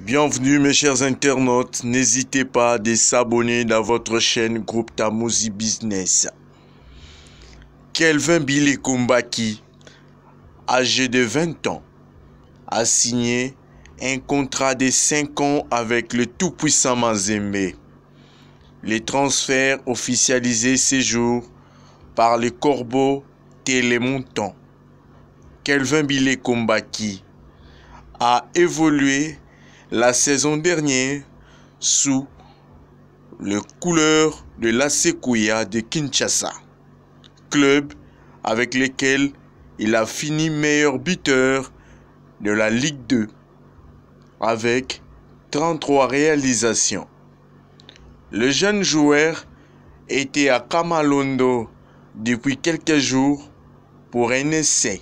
Bienvenue mes chers internautes, n'hésitez pas à s'abonner dans votre chaîne groupe TAMOZI Business. Kelvin Kumbaki, âgé de 20 ans, a signé un contrat de 5 ans avec le tout-puissant Mazembe. Les transferts officialisés ces jours par le corbeau Télémontant. Kelvin Kumbaki a évolué la saison dernière sous le couleur de la Sequoia de Kinshasa, club avec lequel il a fini meilleur buteur de la Ligue 2 avec 33 réalisations. Le jeune joueur était à Kamalondo depuis quelques jours pour un essai.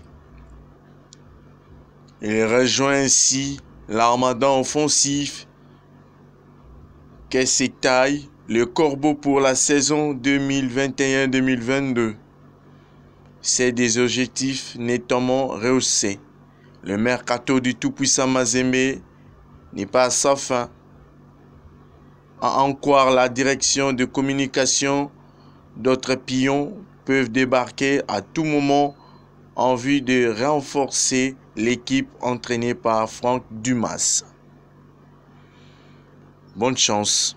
Il rejoint ainsi l'armada offensif, taille le corbeau pour la saison 2021-2022. C'est des objectifs nettement rehaussés. Le mercato du tout-puissant Mazembe n'est pas à sa fin. À en croire la direction de communication, d'autres pions peuvent débarquer à tout moment en vue de renforcer l'équipe entraînée par Franck Dumas. Bonne chance.